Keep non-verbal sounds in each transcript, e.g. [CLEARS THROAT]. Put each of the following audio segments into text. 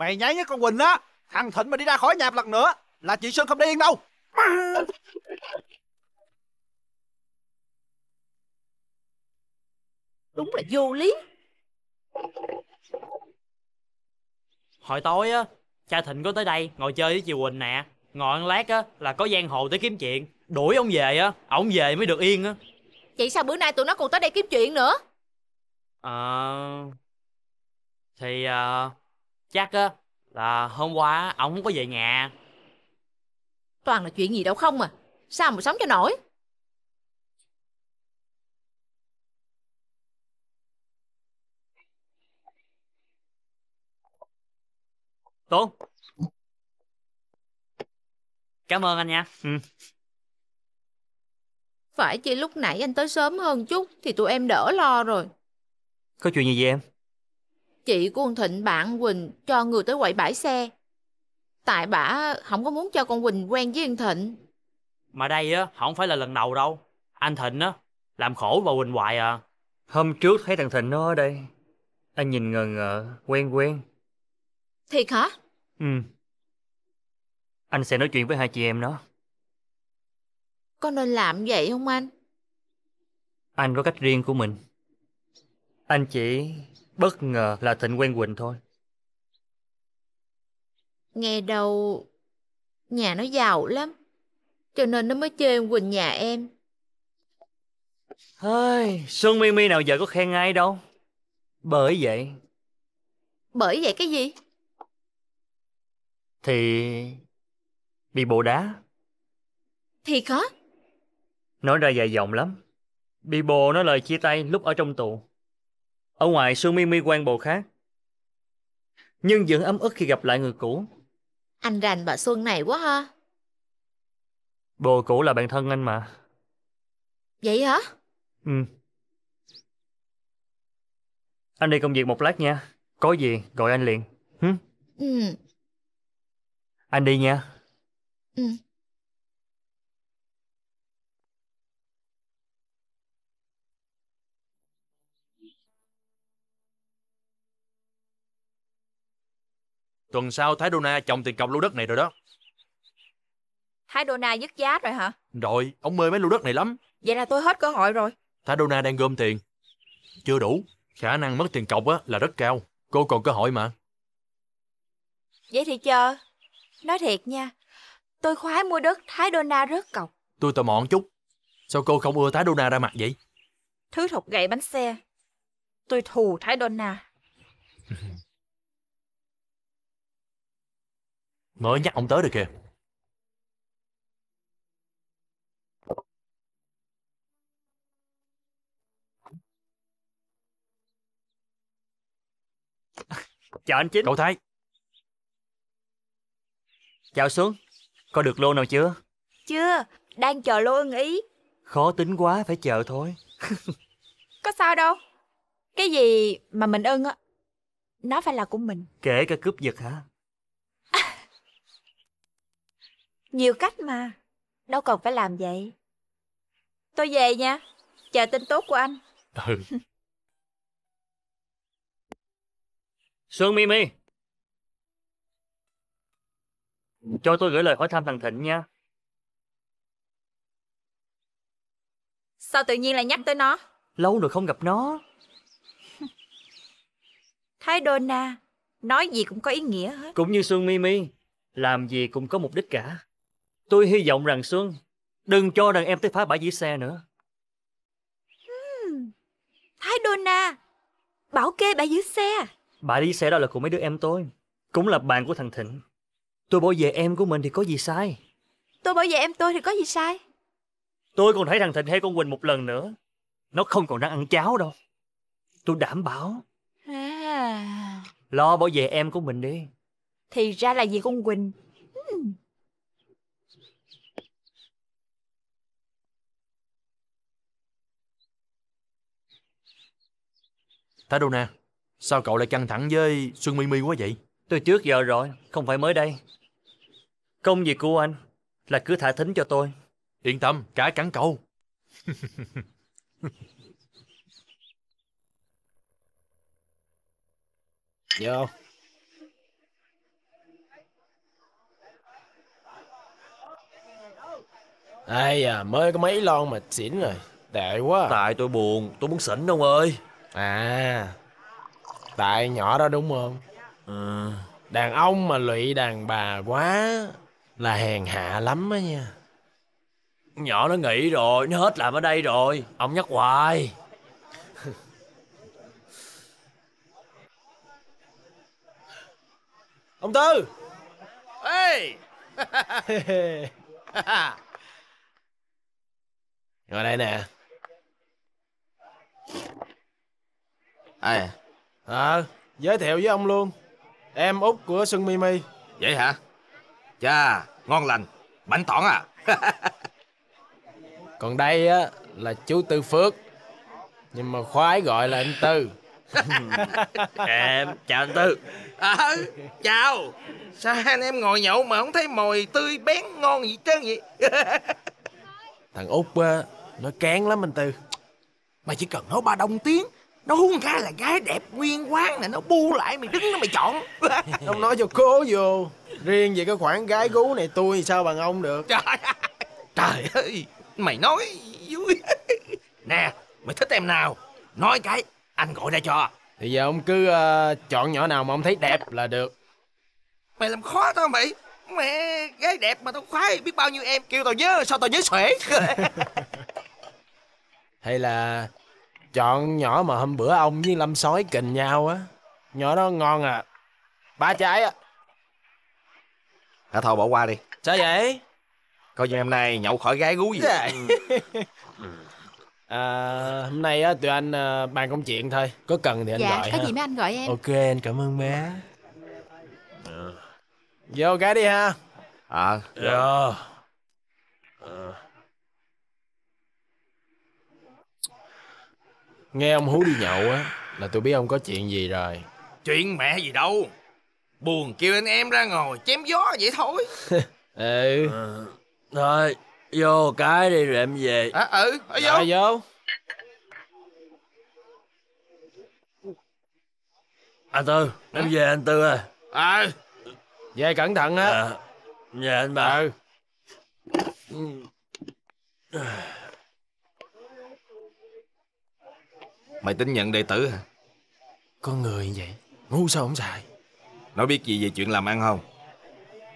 Mày nháy với con Quỳnh á Thằng Thịnh mà đi ra khỏi nhà một lần nữa Là chị Sơn không để yên đâu [LAUGHS] Đúng là vô lý Hồi tối á Cha Thịnh có tới đây ngồi chơi với chị Quỳnh nè Ngồi ăn lát á là có giang hồ tới kiếm chuyện Đuổi ông về á Ông về mới được yên á Vậy sao bữa nay tụi nó còn tới đây kiếm chuyện nữa Ờ à, Thì à, chắc á là hôm qua ông không có về nhà toàn là chuyện gì đâu không à sao mà sống cho nổi tuấn cảm ơn anh nha ừ. phải chỉ lúc nãy anh tới sớm hơn chút thì tụi em đỡ lo rồi có chuyện gì vậy em chị của con Thịnh bạn Quỳnh cho người tới quậy bãi xe. Tại bả không có muốn cho con Quỳnh quen với anh Thịnh. Mà đây á, không phải là lần đầu đâu. Anh Thịnh á, làm khổ vào Quỳnh hoài à. Hôm trước thấy thằng Thịnh nó ở đây. Anh nhìn ngờ ngợ, quen quen. Thiệt hả? Ừ. Anh sẽ nói chuyện với hai chị em nó. Con nên làm vậy không anh? Anh có cách riêng của mình. Anh chỉ Bất ngờ là Thịnh Quen Quỳnh thôi. Nghe đâu nhà nó giàu lắm, cho nên nó mới chơi Quỳnh nhà em. Hơi, Xuân Mi Mi nào giờ có khen ai đâu. Bởi vậy. Bởi vậy cái gì? Thì... bị bộ đá. Thì có. Nói ra dài dòng lắm. Bị bồ nói lời chia tay lúc ở trong tù. Ở ngoài Sương mi Mi quen bồ khác. Nhưng vẫn ấm ức khi gặp lại người cũ. Anh rành bà Xuân này quá ha. Bồ cũ là bạn thân anh mà. Vậy hả? Ừ. Anh đi công việc một lát nha. Có gì gọi anh liền. Hứ? Ừ. Anh đi nha. Ừ. Tuần sau Thái Dona trồng tiền cọc lô đất này rồi đó. Thái Dona dứt giá rồi hả? Rồi, ông mê mấy lô đất này lắm. Vậy là tôi hết cơ hội rồi. Thái Dona đang gom tiền. Chưa đủ, khả năng mất tiền cọc á là rất cao. Cô còn cơ hội mà. Vậy thì chờ. Nói thiệt nha, tôi khoái mua đất Thái Dona rớt cọc. Tôi tò mò chút. Sao cô không ưa Thái Dona ra mặt vậy? Thứ thục gậy bánh xe. Tôi thù Thái Dona. mới nhắc ông tới được kìa chào anh chính cậu thái chào xuống có được lô nào chưa chưa đang chờ lô ưng ý khó tính quá phải chờ thôi [LAUGHS] có sao đâu cái gì mà mình ưng á nó phải là của mình kể cả cướp giật hả Nhiều cách mà, đâu cần phải làm vậy. Tôi về nha, chờ tin tốt của anh. Ừ. Sương Mimi, cho tôi gửi lời hỏi thăm thằng Thịnh nha. Sao tự nhiên lại nhắc tới nó? Lâu rồi không gặp nó. Thái Donna, nói gì cũng có ý nghĩa hết. Cũng như Sương Mimi, làm gì cũng có mục đích cả. Tôi hy vọng rằng Xuân Đừng cho đàn em tới phá bãi dĩ xe nữa hmm. Thái Donna Bảo kê bãi giữ xe Bãi giữ xe đó là của mấy đứa em tôi Cũng là bạn của thằng Thịnh Tôi bảo vệ em của mình thì có gì sai Tôi bảo vệ em tôi thì có gì sai Tôi còn thấy thằng Thịnh hay con Quỳnh một lần nữa Nó không còn đang ăn cháo đâu Tôi đảm bảo à... Lo bảo vệ em của mình đi Thì ra là vì con Quỳnh Tadona, sao cậu lại căng thẳng với Xuân Mi Mi quá vậy? Tôi trước giờ rồi, không phải mới đây. Công việc của anh là cứ thả thính cho tôi. Yên tâm, cả cắn cậu. Vô. Dạ. Ai à, mới có mấy lon mà xỉn rồi. Tệ quá. Tại tôi buồn, tôi muốn xỉn ông ơi. À Tại nhỏ đó đúng không à, Đàn ông mà lụy đàn bà quá Là hèn hạ lắm á nha Nhỏ nó nghỉ rồi Nó hết làm ở đây rồi Ông nhắc hoài [LAUGHS] Ông Tư Ê [LAUGHS] Ngồi đây nè ai à, ờ, giới thiệu với ông luôn em út của sưng xuân mimi vậy hả cha ngon lành bánh tỏn à [LAUGHS] còn đây á là chú tư phước nhưng mà khoái gọi là anh tư [LAUGHS] em chào anh tư à, chào sao hai anh em ngồi nhậu mà không thấy mồi tươi bén ngon gì trơn vậy [LAUGHS] thằng út á nó kén lắm anh tư Mày chỉ cần nói ba đông tiếng nó huống cái là gái đẹp nguyên quán này nó bu lại mày đứng nó mày chọn [LAUGHS] ông nói cho cố vô riêng về cái khoản gái gú này tôi thì sao bằng ông được trời trời ơi mày nói vui nè mày thích em nào nói cái anh gọi ra cho thì giờ ông cứ uh, chọn nhỏ nào mà ông thấy đẹp là được mày làm khó tao mày mẹ gái đẹp mà tao khoái biết bao nhiêu em kêu tao nhớ sao tao nhớ xuể [LAUGHS] hay là Chọn nhỏ mà hôm bữa ông với Lâm Sói kình nhau á. Nhỏ đó ngon à. Ba trái á. Hả thôi bỏ qua đi. Sao vậy? Coi như hôm nay nhậu khỏi gái gú gì. Dạ. [LAUGHS] à, hôm nay á, tụi anh à, bàn công chuyện thôi. Có cần thì anh dạ, gọi có ha. gì mấy anh gọi em. Ok, anh cảm ơn bé. Vô cái đi ha. Ờ. À. Yeah. À. Nghe ông Hú đi nhậu á Là tôi biết ông có chuyện gì rồi Chuyện mẹ gì đâu Buồn kêu anh em ra ngồi chém gió vậy thôi [LAUGHS] Ừ à, Thôi Vô cái đi rồi em về à, Ừ ở dạ, vô. vô Anh à, Tư Em về anh Tư à À Về cẩn thận á dạ, à, Về anh ba Ừ, ừ. Mày tính nhận đệ tử hả? Con người vậy, ngu sao không xài Nó biết gì về chuyện làm ăn không?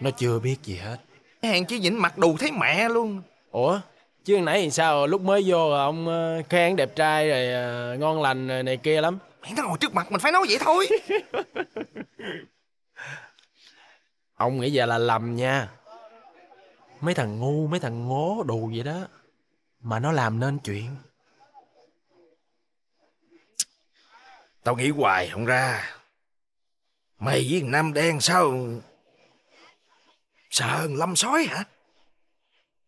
Nó chưa biết gì hết Cái hàng chí Vĩnh mặt đù thấy mẹ luôn Ủa? Chứ nãy thì sao lúc mới vô ông ờ, khen đẹp trai rồi ờ, ngon lành rồi này kia lắm Mẹ nó ngồi trước mặt mình phải nói vậy thôi [LAUGHS] Ông nghĩ giờ là lầm nha Mấy thằng ngu, mấy thằng ngố đồ vậy đó Mà nó làm nên chuyện Tao nghĩ hoài không ra. Mày với Nam Đen sao... Sợ lâm sói hả?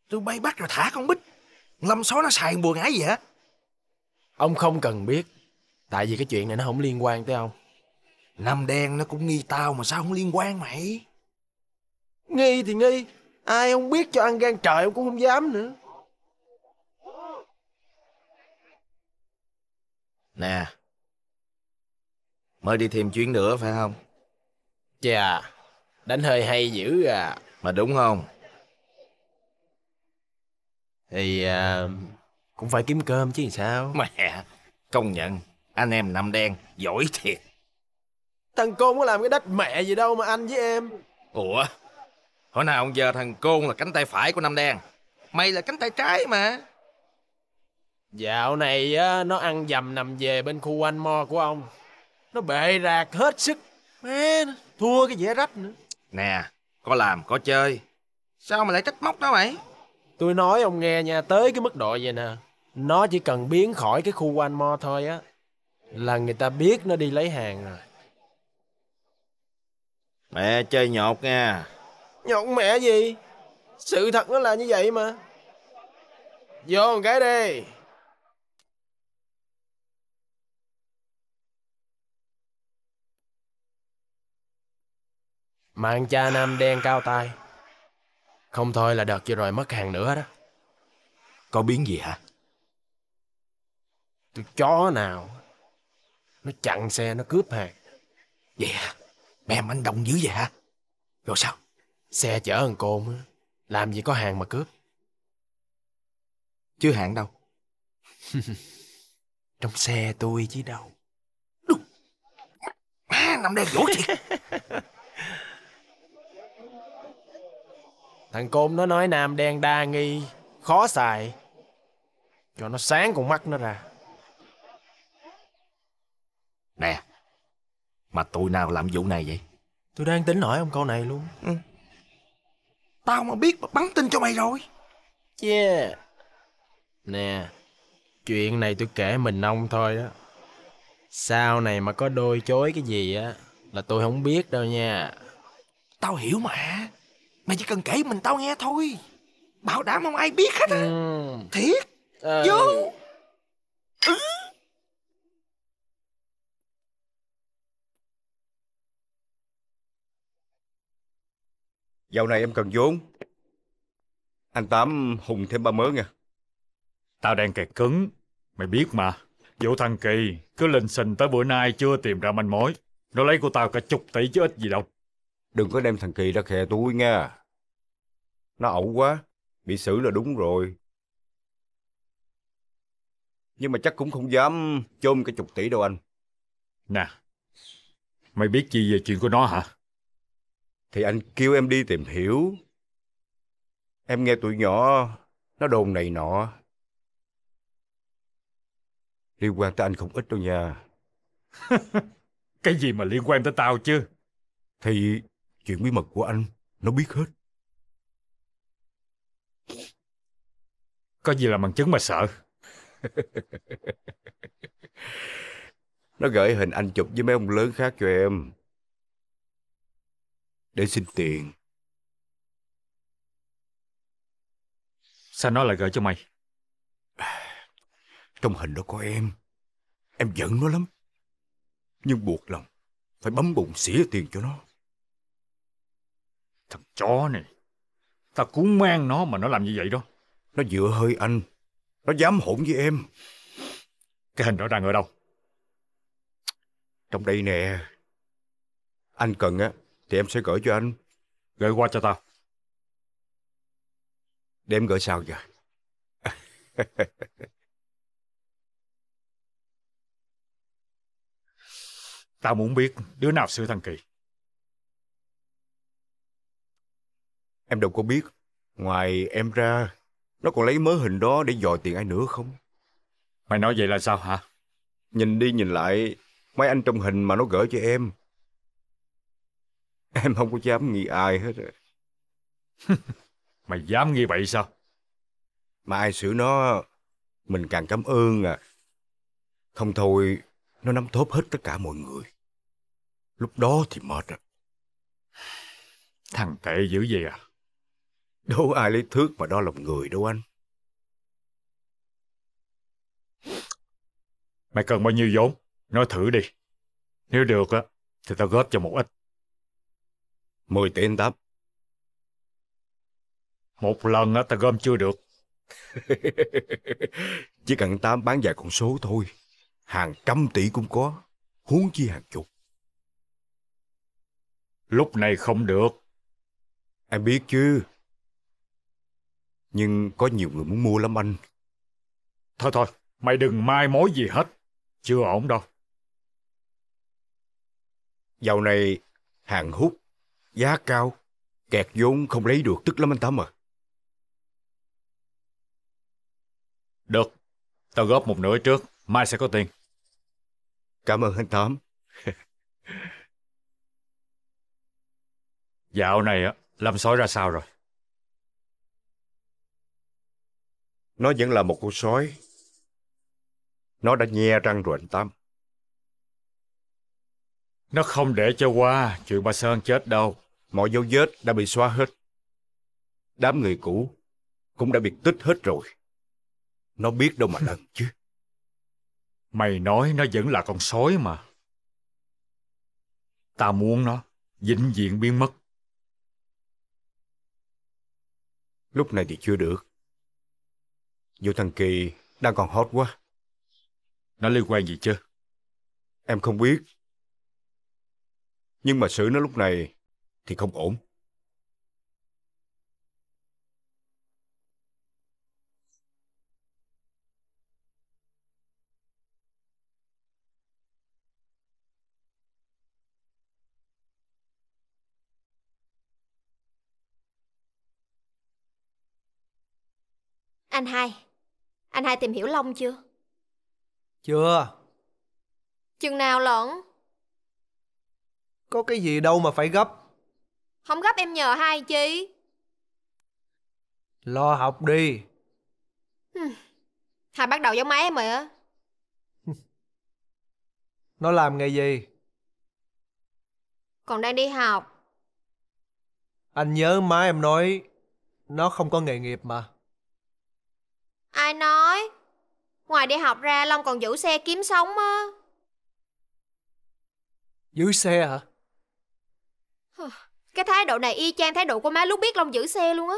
Tụi bay bắt rồi thả con bích. Lâm sói nó xài bùa gì vậy Ông không cần biết. Tại vì cái chuyện này nó không liên quan tới ông. Nam Đen nó cũng nghi tao mà sao không liên quan mày? Nghi thì nghi. Ai không biết cho ăn gan trời ông cũng không dám nữa. Nè, Mới đi thêm chuyến nữa phải không? Chà, dạ. đánh hơi hay dữ à. Mà đúng không? Thì à, cũng phải kiếm cơm chứ sao. Mẹ, công nhận, anh em nằm đen, giỏi thiệt. Thằng Côn có làm cái đất mẹ gì đâu mà anh với em. Ủa, hồi nào giờ thằng Côn là cánh tay phải của Nam Đen. Mày là cánh tay trái mà. Dạo này á, nó ăn dầm nằm về bên khu anh mo của ông nó bệ rạc hết sức má nó thua cái dĩa rách nữa nè có làm có chơi sao mà lại trách móc nó mày tôi nói ông nghe nha tới cái mức độ vậy nè nó chỉ cần biến khỏi cái khu quanh mo thôi á là người ta biết nó đi lấy hàng rồi mẹ chơi nhột nha nhột mẹ gì sự thật nó là như vậy mà vô một cái đi Mạng cha nam đen cao tay Không thôi là đợt vừa rồi mất hàng nữa đó Có biến gì hả? Tụi chó nào Nó chặn xe nó cướp hàng Vậy hả? Mẹ anh động dữ vậy hả? Rồi sao? Xe chở thằng côn Làm gì có hàng mà cướp Chứ hàng đâu [LAUGHS] Trong xe tôi chứ đâu Đúng Má nằm đây lỗ thiệt [LAUGHS] Thằng côn nó nói nam đen đa nghi, khó xài. Cho nó sáng con mắt nó ra. Nè, mà tụi nào làm vụ này vậy? Tôi đang tính hỏi ông câu này luôn. Ừ. Tao mà biết mà bắn tin cho mày rồi. Yeah. Nè, chuyện này tôi kể mình ông thôi á Sau này mà có đôi chối cái gì á, là tôi không biết đâu nha. Tao hiểu mà. Mày chỉ cần kể mình tao nghe thôi Bảo đảm không ai biết hết á ừ. Thiệt à... Vô ừ. Dạo này em cần vốn Anh Tám hùng thêm ba mớ nha Tao đang kẹt cứng Mày biết mà Vụ thằng Kỳ cứ lên xình tới bữa nay chưa tìm ra manh mối Nó lấy của tao cả chục tỷ chứ ít gì đâu Đừng có đem thằng Kỳ ra khè tôi nghe, Nó ẩu quá, bị xử là đúng rồi. Nhưng mà chắc cũng không dám chôm cái chục tỷ đâu anh. Nè, mày biết gì về chuyện của nó hả? Thì anh kêu em đi tìm hiểu. Em nghe tụi nhỏ, nó đồn này nọ. Liên quan tới anh không ít đâu nha. [LAUGHS] cái gì mà liên quan tới tao chứ? Thì Chuyện bí mật của anh, nó biết hết. Có gì là bằng chứng mà sợ. [LAUGHS] nó gửi hình anh chụp với mấy ông lớn khác cho em. Để xin tiền. Sao nó lại gửi cho mày? [SIGHS] Trong hình đó có em. Em giận nó lắm. Nhưng buộc lòng phải bấm bụng xỉa tiền cho nó. Thằng chó này, ta cũng mang nó mà nó làm như vậy đó. Nó dựa hơi anh, nó dám hỗn với em. Cái hình đó đang ở đâu? Trong đây nè. Anh cần á, thì em sẽ gửi cho anh. Gửi qua cho tao. Để em gửi sao vậy, [LAUGHS] Tao muốn biết đứa nào xử thằng Kỳ Em đâu có biết, ngoài em ra, nó còn lấy mớ hình đó để dòi tiền ai nữa không? Mày nói vậy là sao hả? Nhìn đi nhìn lại, mấy anh trong hình mà nó gửi cho em. Em không có dám nghi ai hết. rồi. [LAUGHS] Mày dám nghi vậy sao? Mà ai xử nó, mình càng cảm ơn à. Không thôi, nó nắm thóp hết tất cả mọi người. Lúc đó thì mệt à. [SIGHS] Thằng tệ dữ vậy à? Đâu ai lấy thước mà đo lòng người đâu anh. Mày cần bao nhiêu vốn? Nói thử đi. Nếu được á, thì tao góp cho một ít. Mười tỷ anh Tám. Một lần á, tao gom chưa được. [LAUGHS] Chỉ cần Tám bán vài con số thôi. Hàng trăm tỷ cũng có. Huống chi hàng chục. Lúc này không được. Em biết chứ, nhưng có nhiều người muốn mua lắm anh. Thôi thôi, mày đừng mai mối gì hết. Chưa ổn đâu. Dạo này, hàng hút, giá cao, kẹt vốn không lấy được tức lắm anh Tám à. Được, tao góp một nửa trước, mai sẽ có tiền. Cảm ơn anh Tám. [LAUGHS] Dạo này á, Lâm sói ra sao rồi? Nó vẫn là một con sói. Nó đã nhe răng rồi anh Tám. Nó không để cho qua chuyện bà Sơn chết đâu. Mọi dấu vết đã bị xóa hết. Đám người cũ cũng đã bị tích hết rồi. Nó biết đâu mà lần chứ. [LAUGHS] Mày nói nó vẫn là con sói mà. Ta muốn nó vĩnh viễn biến mất. Lúc này thì chưa được. Vụ thằng Kỳ đang còn hot quá. Nó liên quan gì chứ? Em không biết. Nhưng mà xử nó lúc này thì không ổn. Anh hai, anh hai tìm hiểu Long chưa? Chưa. Chừng nào lận? Có cái gì đâu mà phải gấp. Không gấp em nhờ hai chi. Lo học đi. Hai bắt đầu giống máy em rồi á. [LAUGHS] Nó làm nghề gì? Còn đang đi học. Anh nhớ má em nói nó không có nghề nghiệp mà. Ai nói? Ngoài đi học ra Long còn giữ xe kiếm sống á. Giữ xe hả? Cái thái độ này y chang thái độ của má lúc biết Long giữ xe luôn á.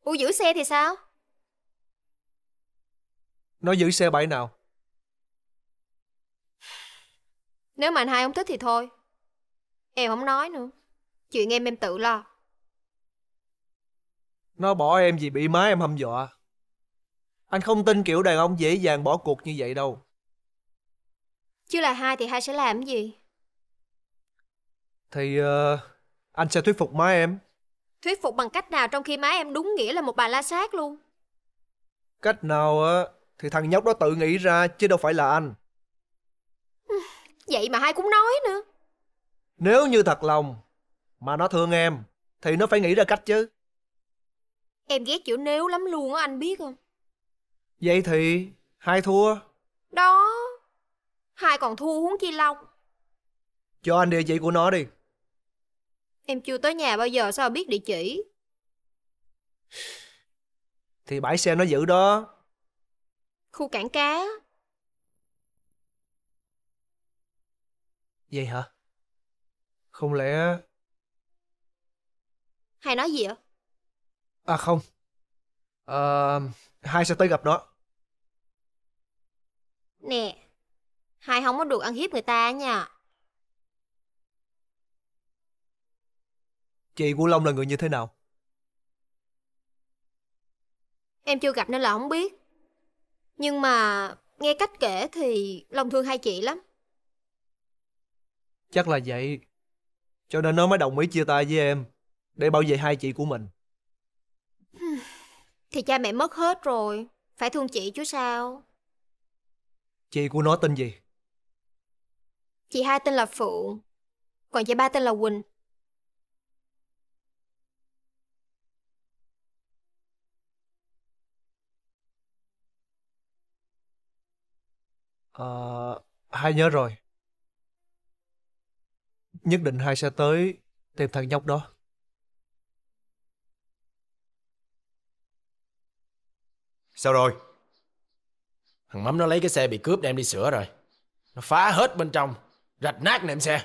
Ủa giữ xe thì sao? Nó giữ xe bãi nào? Nếu mà anh hai không thích thì thôi. Em không nói nữa. Chuyện em em tự lo. Nó bỏ em vì bị má em hâm dọa. Anh không tin kiểu đàn ông dễ dàng bỏ cuộc như vậy đâu. Chứ là hai thì hai sẽ làm gì? Thì uh, anh sẽ thuyết phục má em. Thuyết phục bằng cách nào trong khi má em đúng nghĩa là một bà la sát luôn? Cách nào á ờ, thì thằng nhóc đó tự nghĩ ra chứ đâu phải là anh. [SIGHS] Vậy mà hai cũng nói nữa. Nếu như thật lòng mà nó thương em thì nó phải nghĩ ra cách chứ. Em ghét chữ nếu lắm luôn á anh biết không? Vậy thì hai thua Đó Hai còn thua huống chi Long Cho anh địa chỉ của nó đi Em chưa tới nhà bao giờ sao biết địa chỉ Thì bãi xe nó giữ đó Khu cảng cá Vậy hả Không lẽ hai nói gì ạ À không à, Hai sẽ tới gặp nó Nè, hai không có được ăn hiếp người ta nha. Chị của Long là người như thế nào? Em chưa gặp nên là không biết. Nhưng mà nghe cách kể thì Long thương hai chị lắm. Chắc là vậy. Cho nên nó mới đồng ý chia tay với em để bảo vệ hai chị của mình. Thì cha mẹ mất hết rồi, phải thương chị chứ sao? Chị của nó tên gì? Chị hai tên là Phượng, còn chị ba tên là Quỳnh. À, hai nhớ rồi. Nhất định hai sẽ tới tìm thằng nhóc đó. Sao rồi? Thằng Mắm nó lấy cái xe bị cướp đem đi sửa rồi. Nó phá hết bên trong, rạch nát nệm xe.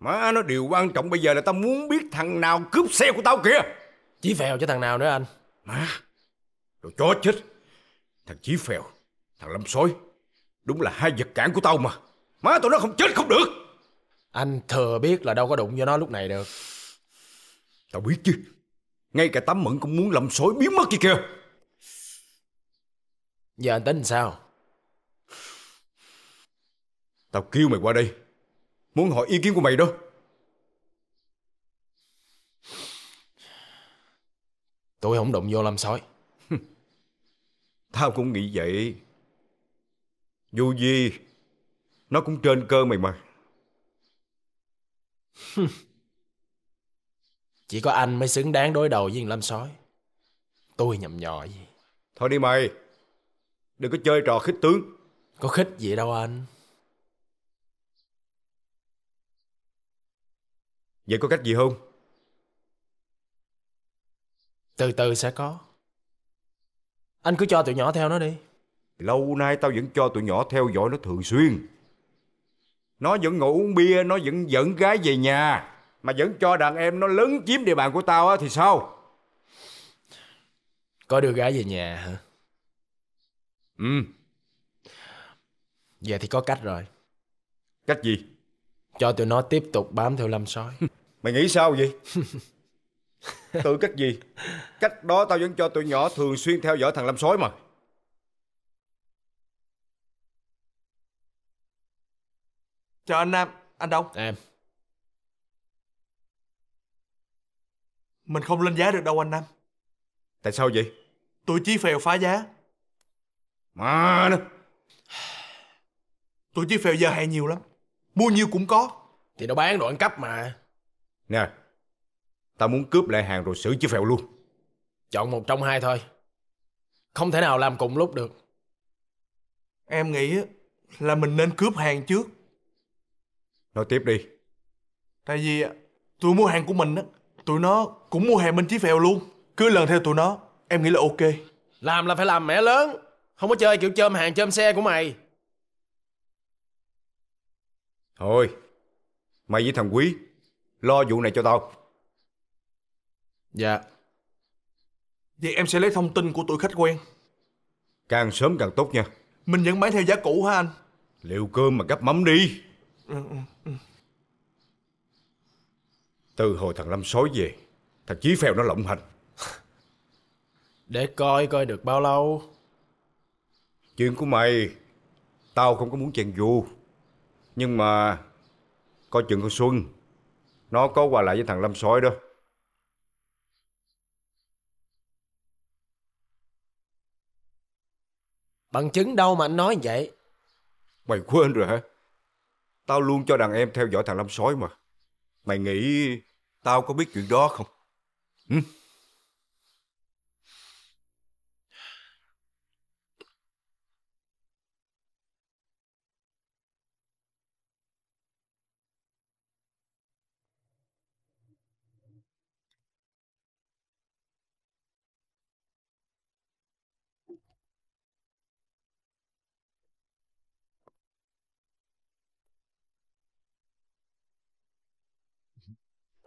Má nó điều quan trọng bây giờ là tao muốn biết thằng nào cướp xe của tao kìa. Chí phèo cho thằng nào nữa anh? Má, đồ chó chết. Thằng Chí phèo, thằng Lâm Sói, đúng là hai vật cản của tao mà. Má tụi nó không chết không được. Anh thừa biết là đâu có đụng vô nó lúc này được. Tao biết chứ. Ngay cả tấm mận cũng muốn Lâm Sói biến mất kia kìa. Giờ anh tính sao? Tao kêu mày qua đây Muốn hỏi ý kiến của mày đó Tôi không động vô lâm sói [LAUGHS] Tao cũng nghĩ vậy Dù gì Nó cũng trên cơ mày mà [LAUGHS] Chỉ có anh mới xứng đáng đối đầu với Lâm sói Tôi nhầm nhò gì Thôi đi mày Đừng có chơi trò khích tướng Có khích gì đâu anh Vậy có cách gì không? Từ từ sẽ có Anh cứ cho tụi nhỏ theo nó đi Lâu nay tao vẫn cho tụi nhỏ theo dõi nó thường xuyên Nó vẫn ngủ uống bia Nó vẫn dẫn gái về nhà Mà vẫn cho đàn em nó lớn chiếm địa bàn của tao á, thì sao Có đưa gái về nhà hả Ừ Vậy thì có cách rồi Cách gì Cho tụi nó tiếp tục bám theo lâm sói [LAUGHS] Mày nghĩ sao vậy? Tự cách gì? Cách đó tao vẫn cho tụi nhỏ thường xuyên theo dõi thằng Lâm Sói mà. Chào anh Nam, anh Đông. Em. Mình không lên giá được đâu anh Nam. Tại sao vậy? Tụi Chí Phèo phá giá. Mà nó. Tụi Chí Phèo giờ hay nhiều lắm. Mua nhiêu cũng có. Thì nó bán đồ ăn cắp mà. Nè, tao muốn cướp lại hàng rồi xử chứ phèo luôn. Chọn một trong hai thôi. Không thể nào làm cùng lúc được. Em nghĩ là mình nên cướp hàng trước. Nói tiếp đi. Tại vì tụi mua hàng của mình á, tụi nó cũng mua hàng bên Chí Phèo luôn. Cứ lần theo tụi nó, em nghĩ là ok. Làm là phải làm mẻ lớn. Không có chơi kiểu chôm hàng chôm xe của mày. Thôi, mày với thằng Quý Lo vụ này cho tao Dạ Vậy em sẽ lấy thông tin của tụi khách quen Càng sớm càng tốt nha Mình vẫn bán theo giá cũ hả anh Liệu cơm mà gấp mắm đi ừ, ừ, ừ. Từ hồi thằng Lâm sói về Thằng Chí Phèo nó lộng hành [LAUGHS] Để coi coi được bao lâu Chuyện của mày Tao không có muốn chèn vô Nhưng mà Coi chuyện con Xuân nó có qua lại với thằng Lâm Sói đó. Bằng chứng đâu mà anh nói vậy? Mày quên rồi hả? Tao luôn cho đàn em theo dõi thằng Lâm Sói mà. Mày nghĩ tao có biết chuyện đó không? Ừ?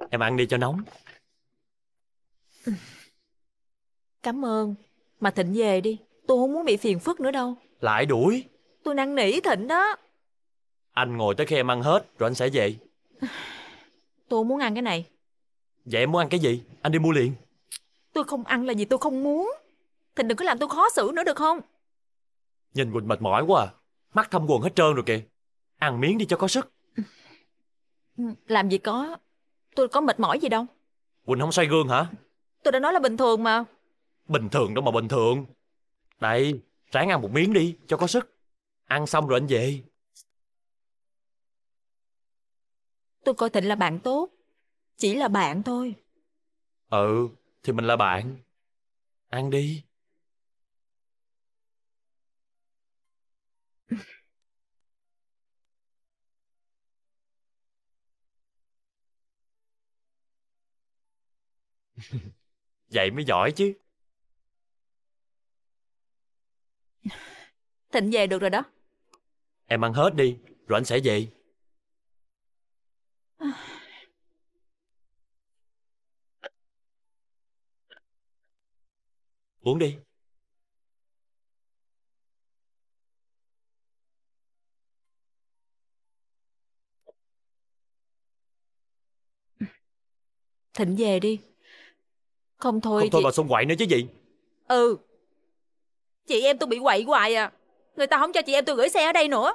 Em ăn đi cho nóng Cảm ơn Mà Thịnh về đi Tôi không muốn bị phiền phức nữa đâu Lại đuổi Tôi năn nỉ Thịnh đó Anh ngồi tới khi em ăn hết Rồi anh sẽ về Tôi muốn ăn cái này Vậy em muốn ăn cái gì Anh đi mua liền Tôi không ăn là vì tôi không muốn Thịnh đừng có làm tôi khó xử nữa được không Nhìn Quỳnh mệt mỏi quá à Mắt thâm quần hết trơn rồi kìa Ăn miếng đi cho có sức ừ, Làm gì có Tôi có mệt mỏi gì đâu Quỳnh không xoay gương hả Tôi đã nói là bình thường mà Bình thường đâu mà bình thường Đây ráng ăn một miếng đi cho có sức Ăn xong rồi anh về Tôi coi Thịnh là bạn tốt Chỉ là bạn thôi Ừ thì mình là bạn Ăn đi Vậy mới giỏi chứ Thịnh về được rồi đó Em ăn hết đi Rồi anh sẽ về Uống đi Thịnh về đi không thôi Không thôi bà xung quậy nữa chứ gì Ừ Chị em tôi bị quậy hoài à Người ta không cho chị em tôi gửi xe ở đây nữa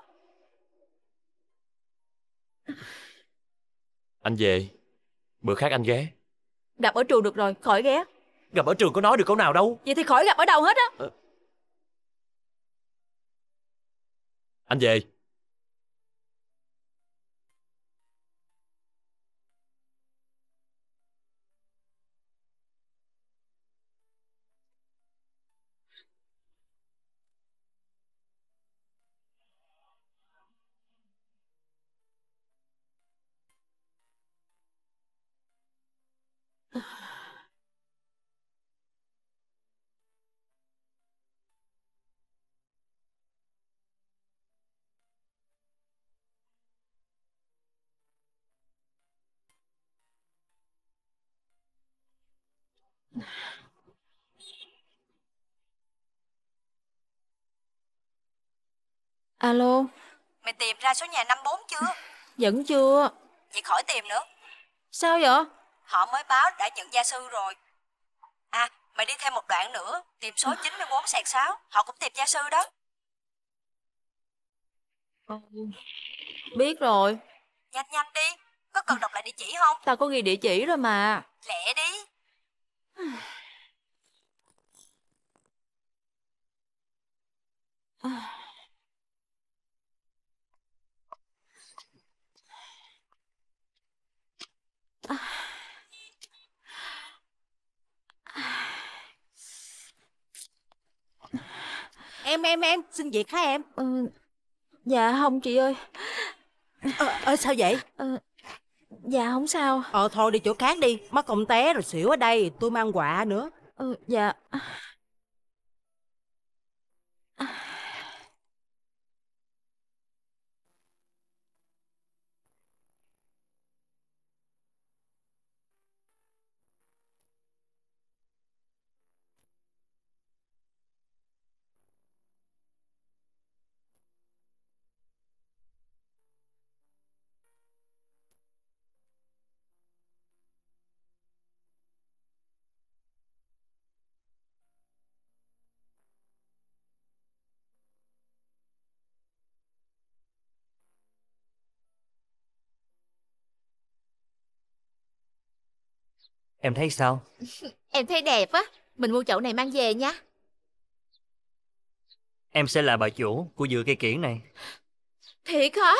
Anh về Bữa khác anh ghé Gặp ở trường được rồi khỏi ghé Gặp ở trường có nói được câu nào đâu Vậy thì khỏi gặp ở đâu hết á à... Anh về Alo Mày tìm ra số nhà 54 chưa Vẫn chưa Vậy khỏi tìm nữa Sao vậy Họ mới báo đã nhận gia sư rồi À mày đi thêm một đoạn nữa Tìm số 94 sạc 6 Họ cũng tìm gia sư đó ừ. Biết rồi Nhanh nhanh đi Có cần đọc lại địa chỉ không Tao có ghi địa chỉ rồi mà Lẹ đi Ah [SIGHS] [SIGHS] Em em em xin việc hả em ừ, Dạ không chị ơi Ờ ờ, sao vậy ờ, Dạ không sao Ờ thôi đi chỗ khác đi mắt còn té rồi xỉu ở đây Tôi mang quà nữa ừ, Dạ Em thấy sao? [LAUGHS] Em thấy đẹp á, mình mua chậu này mang về nha. Em sẽ là bà chủ của dừa cây kiển này. Thiệt hả?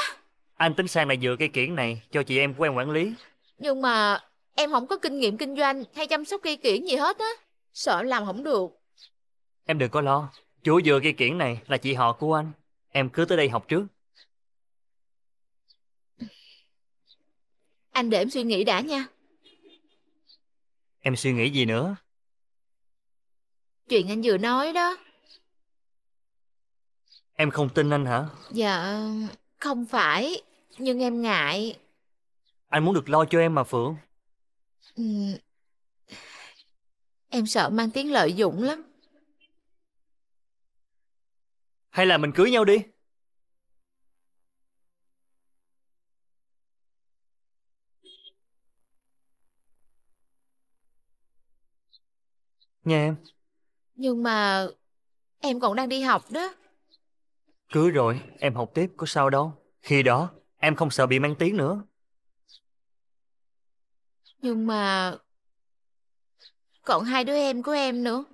Anh tính sang là dừa cây kiển này cho chị em của em quản lý. Nhưng mà em không có kinh nghiệm kinh doanh hay chăm sóc cây kiển gì hết á. Sợ làm không được. Em đừng có lo, chủ dừa cây kiển này là chị họ của anh. Em cứ tới đây học trước. Anh để em suy nghĩ đã nha. Em suy nghĩ gì nữa? Chuyện anh vừa nói đó. Em không tin anh hả? Dạ, không phải. Nhưng em ngại. Anh muốn được lo cho em mà Phượng. Ừ. Em sợ mang tiếng lợi dụng lắm. Hay là mình cưới nhau đi? Nha em Nhưng mà em còn đang đi học đó Cưới rồi em học tiếp có sao đâu Khi đó em không sợ bị mang tiếng nữa Nhưng mà Còn hai đứa em của em nữa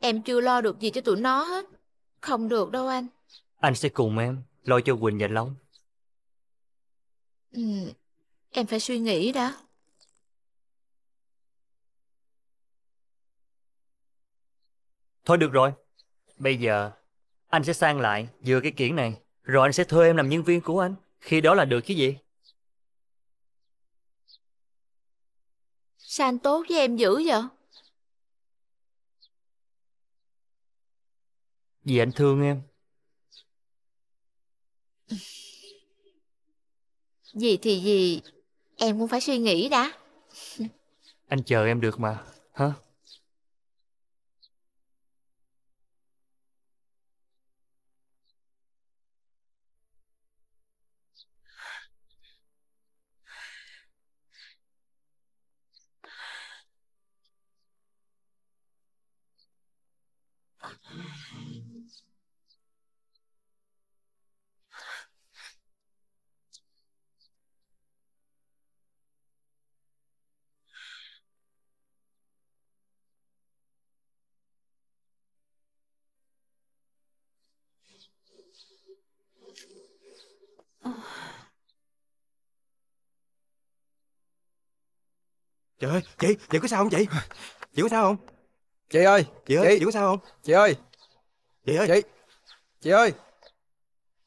Em chưa lo được gì cho tụi nó hết Không được đâu anh Anh sẽ cùng em lo cho Quỳnh và Long Ừ, em phải suy nghĩ đã Thôi được rồi, bây giờ anh sẽ sang lại vừa cái kiển này, rồi anh sẽ thuê em làm nhân viên của anh, khi đó là được chứ gì? Sao anh tốt với em dữ vậy? Vì anh thương em. Vì [LAUGHS] thì gì, em cũng phải suy nghĩ đã. Anh chờ em được mà, hả? Trời ơi, chị, chị có sao không chị? Chị có sao không? Chị ơi, chị ơi, chị, chị có sao không? Chị ơi. Chị ơi. Chị. Chị ơi.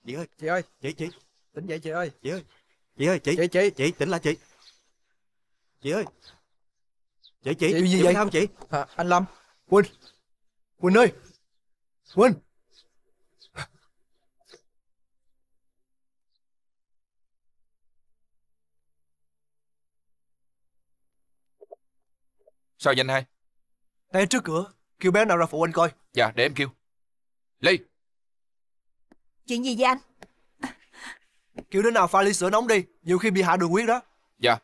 Chị ơi, chị ơi. Chị chị. Tỉnh dậy chị ơi. Chị ơi. Chị ơi, chị. Chị chị, chị tỉnh lại chị. Chị ơi. Chị chị, chị, gì vậy? sao không chị? À, anh Lâm. Quỳnh. Quỳnh ơi. Quỳnh. Sao vậy anh hai? Đang trước cửa, kêu bé nào ra phụ anh coi. Dạ, để em kêu. Ly! Chuyện gì vậy anh? Kêu đứa nào pha ly sữa nóng đi, nhiều khi bị hạ đường huyết đó. Dạ.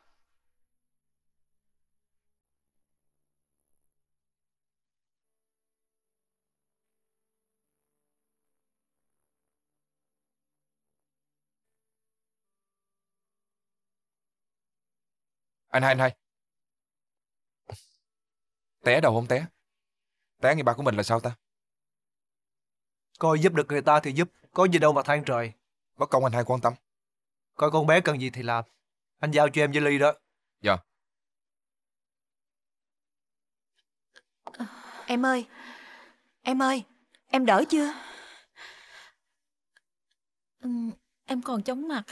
Anh hai, anh hai, Té đầu không té? Té người ba của mình là sao ta? Coi giúp được người ta thì giúp, có gì đâu mà than trời. Bất công anh hai quan tâm. Coi con bé cần gì thì làm. Anh giao cho em với Ly đó. Dạ. Em ơi, em ơi, em đỡ chưa? em còn chóng mặt.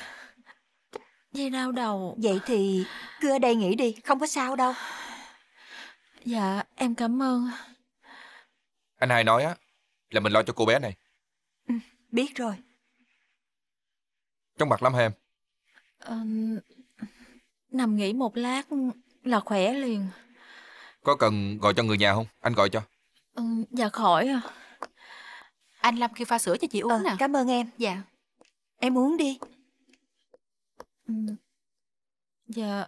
Dây đau đầu. Vậy thì cứ ở đây nghỉ đi, không có sao đâu. Dạ, em cảm ơn. Anh hai nói á, là mình lo cho cô bé này. Ừ, biết rồi. Trong mặt lắm em? Ờ, nằm nghỉ một lát là khỏe liền. Có cần gọi cho người nhà không? Anh gọi cho. Ừ, dạ khỏi à. Anh Lâm kêu pha sữa cho chị uống ờ, nè. Cảm ơn em. Dạ. Em uống đi. Ừ. Dạ,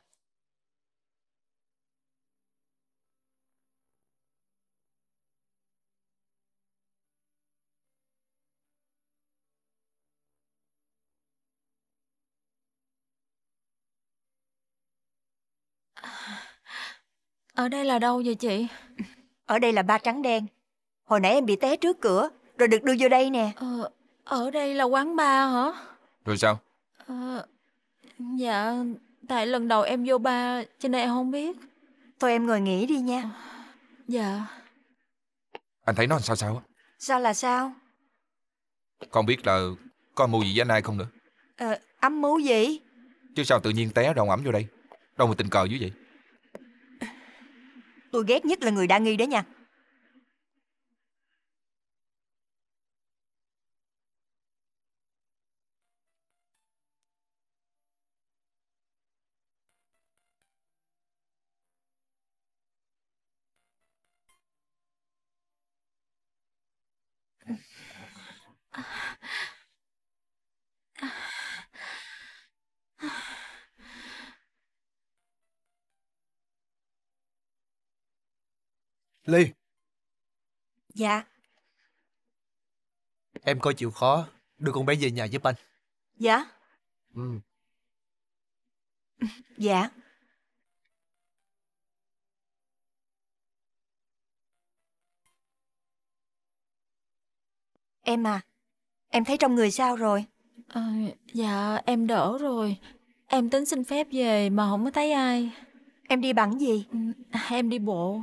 Ở đây là đâu vậy chị? Ở đây là ba trắng đen. Hồi nãy em bị té trước cửa, rồi được đưa vô đây nè. Ờ, ở đây là quán ba hả? Rồi sao? Ờ, dạ, tại lần đầu em vô ba, cho nên em không biết. Thôi em ngồi nghỉ đi nha. Ờ, dạ. Anh thấy nó làm sao sao á? Sao là sao? Con biết là con mưu gì với anh ai không nữa? Ờ, ấm mưu gì? Chứ sao tự nhiên té đầu ẩm vô đây? Đâu mà tình cờ dữ vậy? Tôi ghét nhất là người đa nghi đấy nha Ly, Dạ, em coi chịu khó, đưa con bé về nhà giúp anh. dạ, Ừ. [LAUGHS] dạ. Em à, em thấy trong người sao rồi? Ờ, dạ em đỡ rồi Em tính xin phép về mà không có thấy ai Em đi bằng gì? Ừ, em đi bộ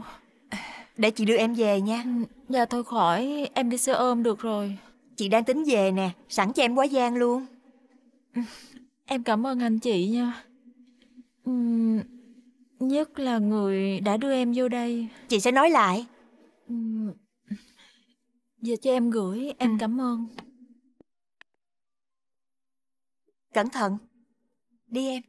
để chị đưa em về nha ừ, Dạ thôi khỏi Em đi xe ôm được rồi Chị đang tính về nè Sẵn cho em quá gian luôn ừ, Em cảm ơn anh chị nha ừ, Nhất là người đã đưa em vô đây Chị sẽ nói lại Giờ cho em gửi Em ừ. cảm ơn Cẩn thận Đi em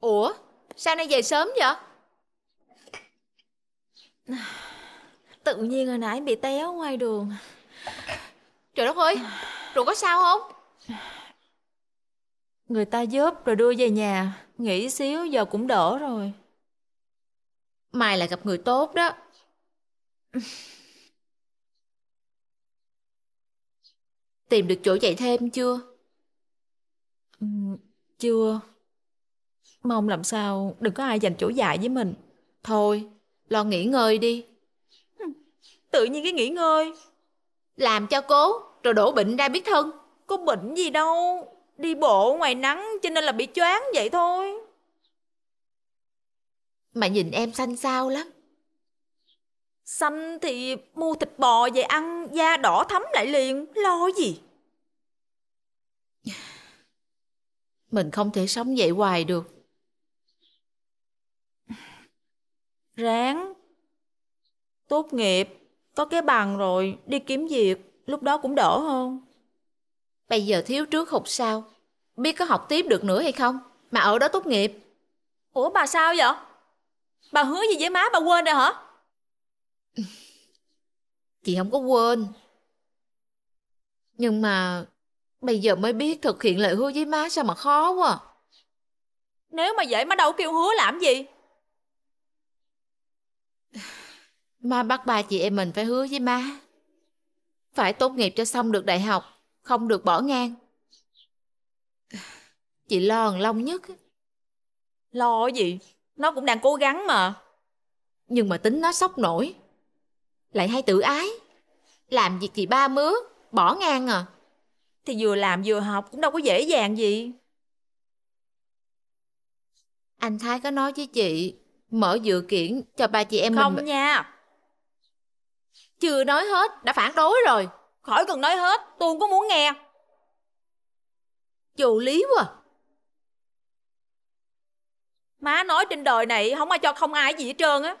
Ủa Sao nay về sớm vậy Tự nhiên hồi nãy bị té ngoài đường Trời đất ơi Rồi có sao không Người ta giúp rồi đưa về nhà Nghỉ xíu giờ cũng đỡ rồi Mày là gặp người tốt đó Tìm được chỗ dạy thêm chưa chưa. Mong làm sao đừng có ai giành chỗ dài với mình. Thôi, lo nghỉ ngơi đi. Tự nhiên cái nghỉ ngơi. Làm cho cố, rồi đổ bệnh ra biết thân. Có bệnh gì đâu. Đi bộ ngoài nắng cho nên là bị choáng vậy thôi. Mà nhìn em xanh xao lắm. Xanh thì mua thịt bò về ăn, da đỏ thắm lại liền, lo gì. Mình không thể sống vậy hoài được. Ráng. Tốt nghiệp, có cái bằng rồi, đi kiếm việc, lúc đó cũng đỡ hơn. Bây giờ thiếu trước hụt sao, biết có học tiếp được nữa hay không, mà ở đó tốt nghiệp. Ủa bà sao vậy? Bà hứa gì với má bà quên rồi hả? [LAUGHS] Chị không có quên. Nhưng mà Bây giờ mới biết thực hiện lời hứa với má sao mà khó quá. Nếu mà vậy má đâu kêu hứa làm gì? [SIGHS] Má bắt ba chị em mình phải hứa với má. Phải tốt nghiệp cho xong được đại học, không được bỏ ngang. [SIGHS] Chị lo thằng Long nhất. Lo gì? Nó cũng đang cố gắng mà. Nhưng mà tính nó sốc nổi. Lại hay tự ái. Làm việc gì ba mứa, bỏ ngang à thì vừa làm vừa học cũng đâu có dễ dàng gì. Anh Thái có nói với chị mở dự kiện cho ba chị em Không mình... Không nha. Chưa nói hết, đã phản đối rồi. Khỏi cần nói hết, tôi không có muốn nghe. Vô lý quá. Má nói trên đời này không ai cho không ai gì hết trơn á.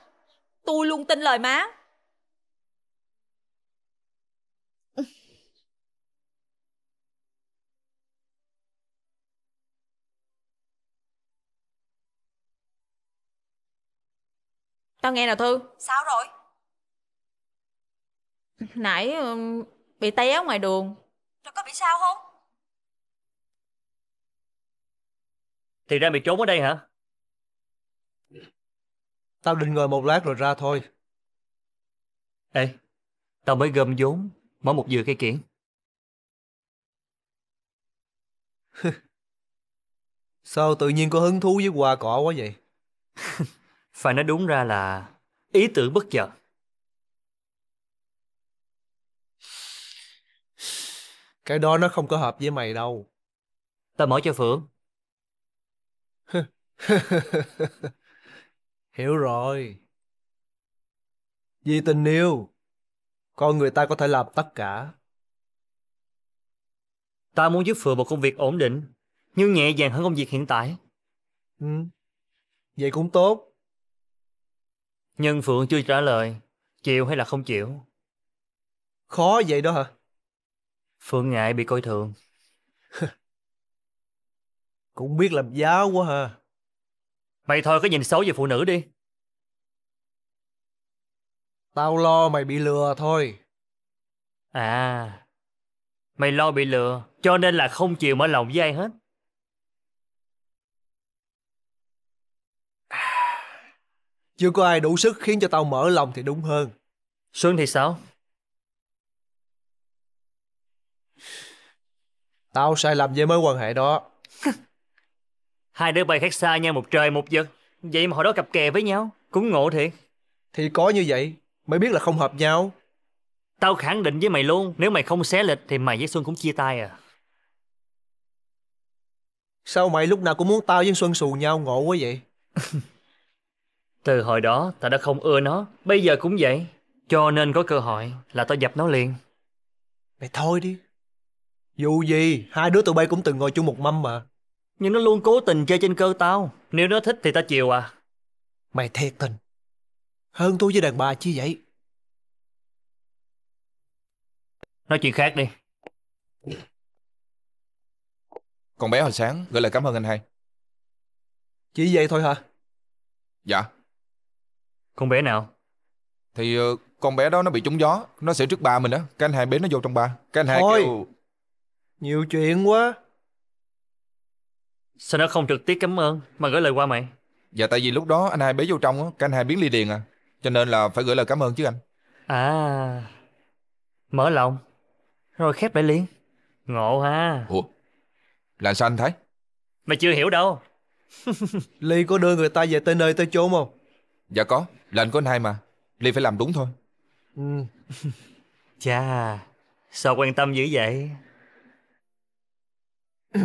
Tôi luôn tin lời má. Tao nghe nào Thư Sao rồi Nãy ờ, bị té ngoài đường Rồi có bị sao không Thì ra mày trốn ở đây hả Tao định ngồi một lát rồi ra thôi Ê Tao mới gom vốn Mở một dừa cây kiển [LAUGHS] Sao tự nhiên có hứng thú với hoa cỏ quá vậy [LAUGHS] Phải nói đúng ra là ý tưởng bất chợt. Cái đó nó không có hợp với mày đâu. Ta mở cho Phượng. [LAUGHS] Hiểu rồi. Vì tình yêu, con người ta có thể làm tất cả. Ta muốn giúp Phượng một công việc ổn định, nhưng nhẹ nhàng hơn công việc hiện tại. Ừ, vậy cũng tốt. Nhưng Phượng chưa trả lời, chịu hay là không chịu? Khó vậy đó hả? Phượng ngại bị coi thường. [LAUGHS] Cũng biết làm giáo quá hả? Mày thôi có nhìn xấu về phụ nữ đi. Tao lo mày bị lừa thôi. À, mày lo bị lừa, cho nên là không chịu mở lòng với ai hết. Chưa có ai đủ sức khiến cho tao mở lòng thì đúng hơn. Xuân thì sao? Tao sai lầm với mối quan hệ đó. [LAUGHS] Hai đứa bay khác xa nhau một trời một vực. Vậy mà hồi đó cặp kè với nhau. Cũng ngộ thiệt. Thì có như vậy. Mới biết là không hợp nhau. Tao khẳng định với mày luôn. Nếu mày không xé lịch thì mày với Xuân cũng chia tay à. Sao mày lúc nào cũng muốn tao với Xuân xù nhau ngộ quá vậy? [LAUGHS] Từ hồi đó ta đã không ưa nó, bây giờ cũng vậy. Cho nên có cơ hội là tao dập nó liền. Mày thôi đi. Dù gì, hai đứa tụi bay cũng từng ngồi chung một mâm mà. Nhưng nó luôn cố tình chơi trên cơ tao. Nếu nó thích thì ta chiều à. Mày thiệt tình. Hơn tôi với đàn bà chi vậy? Nói chuyện khác đi. Con bé hồi sáng gửi lời cảm ơn anh hai. Chỉ vậy thôi hả? Dạ con bé nào? Thì uh, con bé đó nó bị trúng gió, nó sẽ trước bà mình đó cái anh hai bế nó vô trong bà. Cái anh hai kêu... nhiều chuyện quá. Sao nó không trực tiếp cảm ơn mà gửi lời qua mày? Dạ tại vì lúc đó anh hai bế vô trong á, cái anh hai biến ly điền à. Cho nên là phải gửi lời cảm ơn chứ anh. À, mở lòng, rồi khép lại liền. Ngộ ha. Ủa, là sao anh thấy? Mày chưa hiểu đâu. [LAUGHS] Ly có đưa người ta về tới nơi tới chỗ không? Dạ có là anh có anh hai mà Ly phải làm đúng thôi ừ. [LAUGHS] Chà Sao quan tâm dữ vậy [CLEARS THROAT]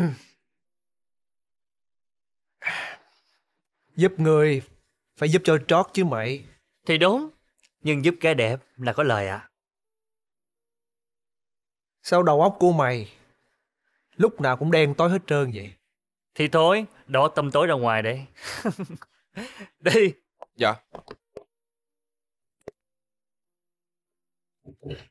Giúp người Phải giúp cho trót chứ mày Thì đúng Nhưng giúp cái đẹp là có lời ạ à. Sao đầu óc của mày Lúc nào cũng đen tối hết trơn vậy Thì thôi đỏ tâm tối ra ngoài đây [LAUGHS] Đi Dạ Thank you.